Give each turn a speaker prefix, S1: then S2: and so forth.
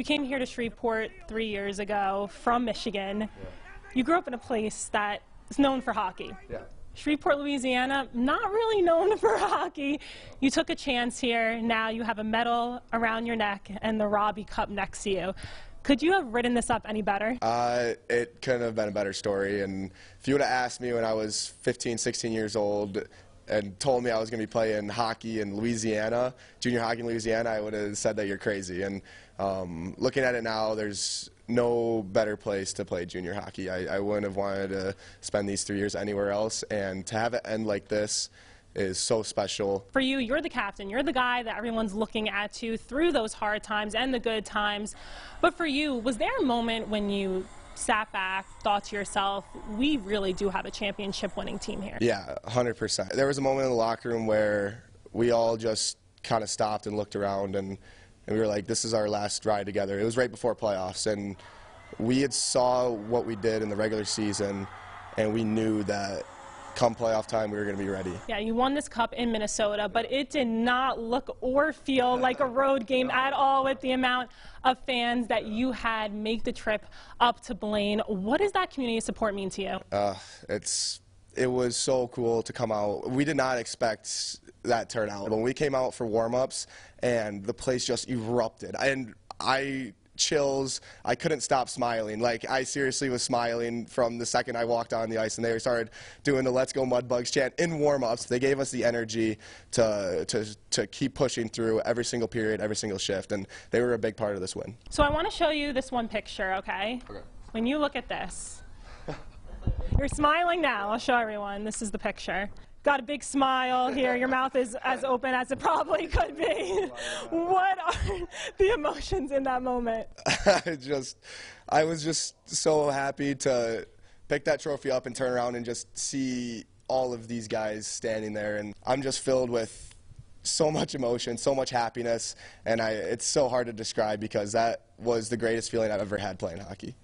S1: You came here to Shreveport three years ago from Michigan. Yeah. You grew up in a place that is known for hockey. Yeah. Shreveport, Louisiana, not really known for hockey. You took a chance here. Now you have a medal around your neck and the Robbie Cup next to you. Could you have written this up any better?
S2: Uh, it couldn't have been a better story. And if you would have asked me when I was 15, 16 years old and told me I was going to be playing hockey in Louisiana, junior hockey in Louisiana, I would have said that you're crazy. And um, looking at it now, there's no better place to play junior hockey. I, I wouldn't have wanted to spend these three years anywhere else. And to have it end like this, is so special.
S1: For you, you're the captain. You're the guy that everyone's looking at you through those hard times and the good times. But for you, was there a moment when you sat back, thought to yourself, we really do have a championship winning team here? Yeah,
S2: 100%. There was a moment in the locker room where we all just kind of stopped and looked around and, and we were like, this is our last ride together. It was right before playoffs and we had saw what we did in the regular season and we knew that come playoff time, we were going to be ready.
S1: Yeah, you won this cup in Minnesota, but it did not look or feel like a road game at all with the amount of fans that you had make the trip up to Blaine. What does that community support mean to you?
S2: Uh, it's it was so cool to come out. We did not expect that turnout. When we came out for warm-ups and the place just erupted. And I chills. I couldn't stop smiling. Like, I seriously was smiling from the second I walked on the ice, and they started doing the Let's Go Mudbugs chant in warm-ups. They gave us the energy to, to, to keep pushing through every single period, every single shift, and they were a big part of this win.
S1: So I want to show you this one picture, okay? Okay. When you look at this, you're smiling now. I'll show everyone. This is the picture got a big smile here. Your mouth is as open as it probably could be. what are the emotions in that moment?
S2: I just, I was just so happy to pick that trophy up and turn around and just see all of these guys standing there. And I'm just filled with so much emotion, so much happiness. And I, it's so hard to describe because that was the greatest feeling I've ever had playing hockey.